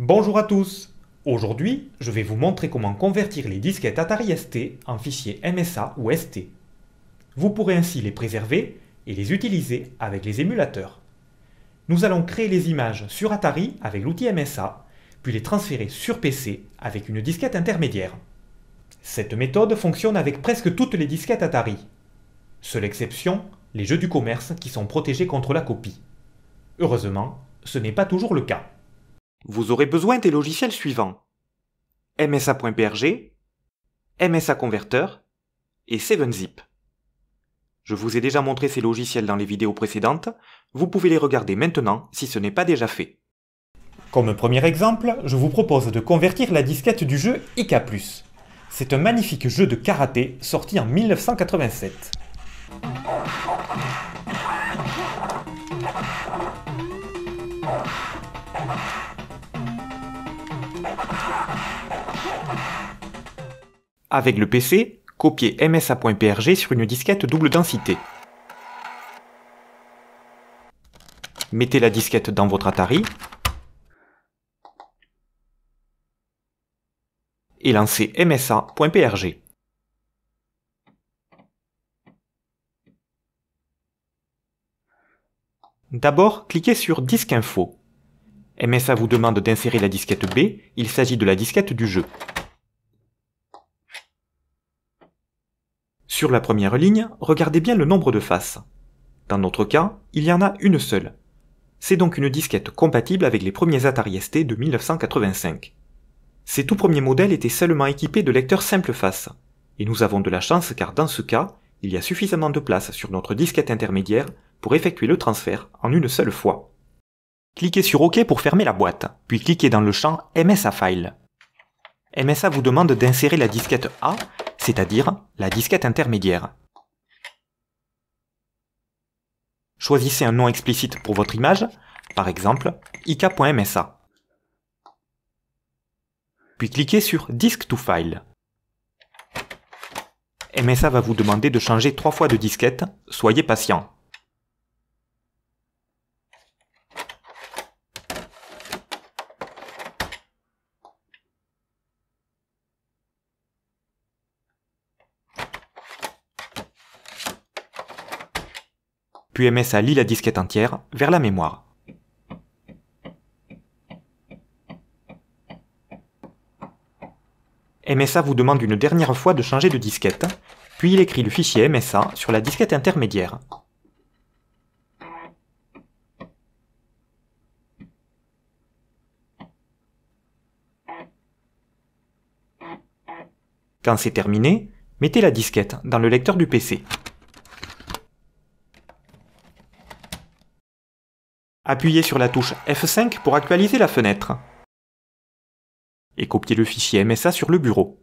Bonjour à tous Aujourd'hui, je vais vous montrer comment convertir les disquettes Atari ST en fichiers MSA ou ST. Vous pourrez ainsi les préserver et les utiliser avec les émulateurs. Nous allons créer les images sur Atari avec l'outil MSA, puis les transférer sur PC avec une disquette intermédiaire. Cette méthode fonctionne avec presque toutes les disquettes Atari. Seule exception, les jeux du commerce qui sont protégés contre la copie. Heureusement, ce n'est pas toujours le cas vous aurez besoin des logiciels suivants. MSA.prg, MSA Converter et 7zip. Je vous ai déjà montré ces logiciels dans les vidéos précédentes, vous pouvez les regarder maintenant si ce n'est pas déjà fait. Comme premier exemple, je vous propose de convertir la disquette du jeu IK+. C'est un magnifique jeu de karaté sorti en 1987. Avec le PC, copiez msa.prg sur une disquette double densité. Mettez la disquette dans votre Atari et lancez msa.prg. D'abord, cliquez sur Disque Info. MSA vous demande d'insérer la disquette B, il s'agit de la disquette du jeu. Sur la première ligne, regardez bien le nombre de faces. Dans notre cas, il y en a une seule. C'est donc une disquette compatible avec les premiers Atari ST de 1985. Ces tout premiers modèles étaient seulement équipés de lecteurs simple face. Et nous avons de la chance car dans ce cas, il y a suffisamment de place sur notre disquette intermédiaire pour effectuer le transfert en une seule fois. Cliquez sur OK pour fermer la boîte, puis cliquez dans le champ MSA File. MSA vous demande d'insérer la disquette A c'est-à-dire la disquette intermédiaire. Choisissez un nom explicite pour votre image, par exemple ik.msa. Puis cliquez sur Disk to File. MSA va vous demander de changer trois fois de disquette, soyez patient. puis MSA lit la disquette entière vers la mémoire. MSA vous demande une dernière fois de changer de disquette, puis il écrit le fichier MSA sur la disquette intermédiaire. Quand c'est terminé, mettez la disquette dans le lecteur du PC. Appuyez sur la touche F5 pour actualiser la fenêtre. Et copiez le fichier MSA sur le bureau.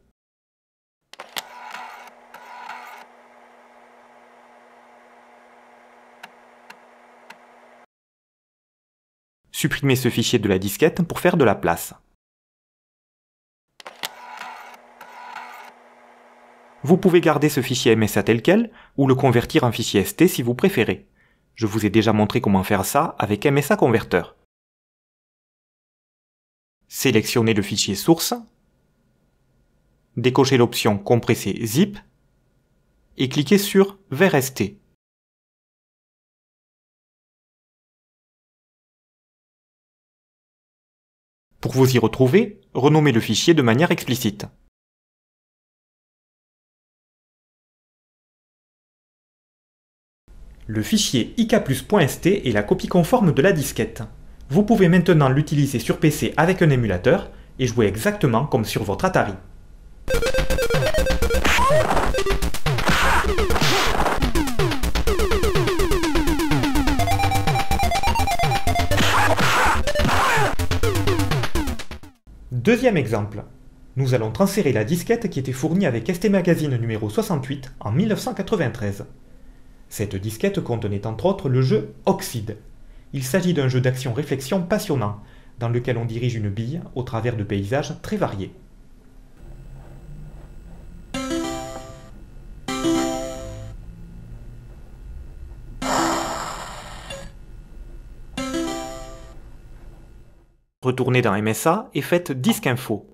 Supprimez ce fichier de la disquette pour faire de la place. Vous pouvez garder ce fichier MSA tel quel ou le convertir en fichier ST si vous préférez. Je vous ai déjà montré comment faire ça avec MSA Converter. Sélectionnez le fichier source, décochez l'option Compresser zip et cliquez sur Vers ST. Pour vous y retrouver, renommez le fichier de manière explicite. Le fichier ikplus.st est la copie conforme de la disquette. Vous pouvez maintenant l'utiliser sur PC avec un émulateur et jouer exactement comme sur votre Atari. Deuxième exemple. Nous allons transférer la disquette qui était fournie avec ST Magazine numéro 68 en 1993. Cette disquette contenait entre autres le jeu Oxide. Il s'agit d'un jeu d'action-réflexion passionnant, dans lequel on dirige une bille au travers de paysages très variés. Retournez dans MSA et faites Disque Info.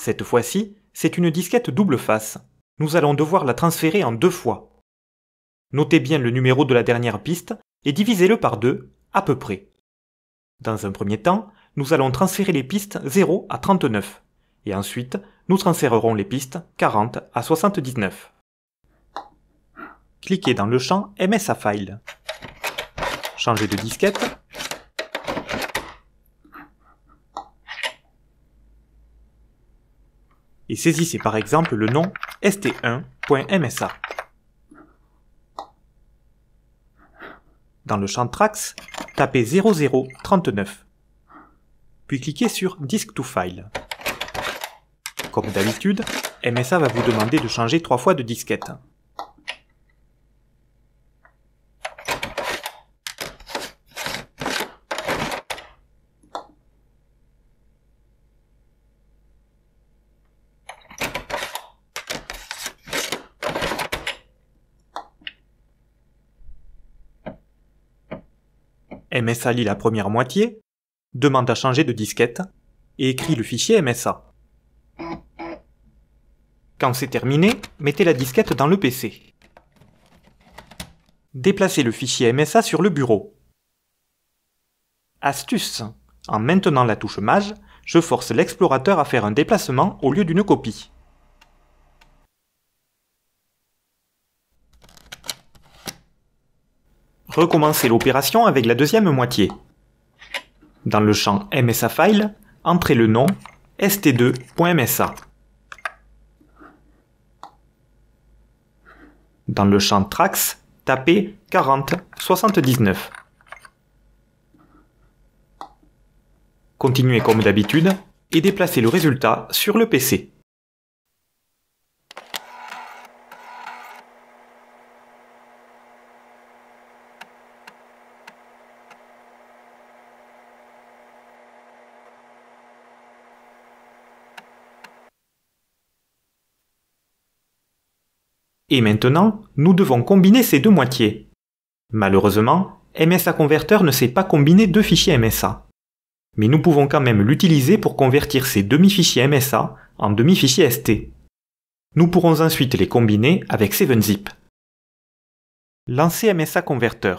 cette fois-ci, c'est une disquette double face. Nous allons devoir la transférer en deux fois. Notez bien le numéro de la dernière piste et divisez-le par deux, à peu près. Dans un premier temps, nous allons transférer les pistes 0 à 39. Et ensuite, nous transférerons les pistes 40 à 79. Cliquez dans le champ MSA file. Changez de disquette et saisissez par exemple le nom st1.msa. Dans le champ Trax, tapez 0039, puis cliquez sur Disk to File. Comme d'habitude, MSA va vous demander de changer trois fois de disquette. MSA lit la première moitié, demande à changer de disquette et écrit le fichier MSA. Quand c'est terminé, mettez la disquette dans le PC. Déplacez le fichier MSA sur le bureau. Astuce En maintenant la touche Maj, je force l'explorateur à faire un déplacement au lieu d'une copie. Recommencez l'opération avec la deuxième moitié. Dans le champ MSA File, entrez le nom st2.msa. Dans le champ Trax, tapez 4079. Continuez comme d'habitude et déplacez le résultat sur le PC. Et maintenant, nous devons combiner ces deux moitiés. Malheureusement, MSA Converter ne sait pas combiner deux fichiers MSA. Mais nous pouvons quand même l'utiliser pour convertir ces demi-fichiers MSA en demi-fichiers ST. Nous pourrons ensuite les combiner avec 7-Zip. Lancez MSA Converter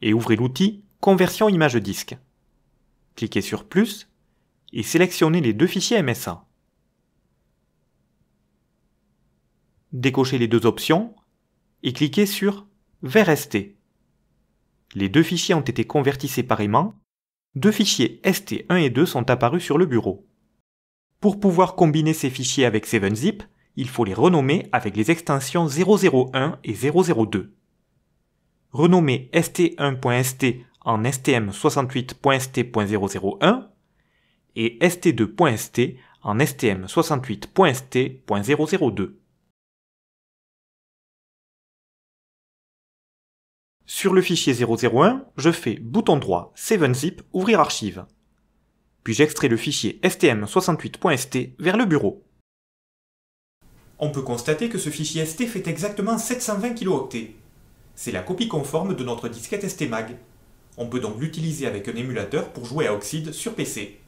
et ouvrez l'outil Conversion image disque. Cliquez sur Plus et sélectionnez les deux fichiers MSA. décochez les deux options et cliquez sur Vers ST ». Les deux fichiers ont été convertis séparément. Deux fichiers ST1 et 2 sont apparus sur le bureau. Pour pouvoir combiner ces fichiers avec 7-Zip, il faut les renommer avec les extensions 001 et 002. Renommez st1.st en stm68.st.001 et st2.st en stm68.st.002. Sur le fichier 001, je fais bouton droit 7-zip ouvrir archive. Puis j'extrais le fichier stm68.st vers le bureau. On peut constater que ce fichier ST fait exactement 720 kilooctets. C'est la copie conforme de notre disquette STMAG. On peut donc l'utiliser avec un émulateur pour jouer à Oxide sur PC.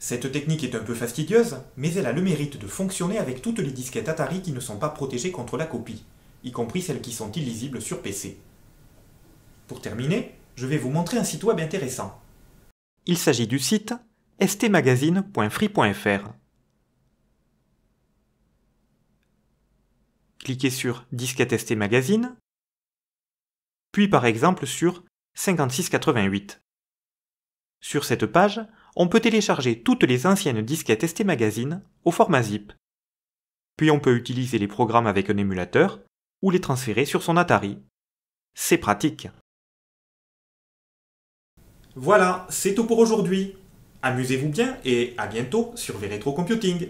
Cette technique est un peu fastidieuse, mais elle a le mérite de fonctionner avec toutes les disquettes Atari qui ne sont pas protégées contre la copie, y compris celles qui sont illisibles sur PC. Pour terminer, je vais vous montrer un site web intéressant. Il s'agit du site stmagazine.free.fr. Cliquez sur Disquette ST Magazine, puis par exemple sur 5688. Sur cette page, on peut télécharger toutes les anciennes disquettes ST Magazine au format zip. Puis on peut utiliser les programmes avec un émulateur ou les transférer sur son Atari. C'est pratique. Voilà, c'est tout pour aujourd'hui. Amusez-vous bien et à bientôt sur VRetro Computing.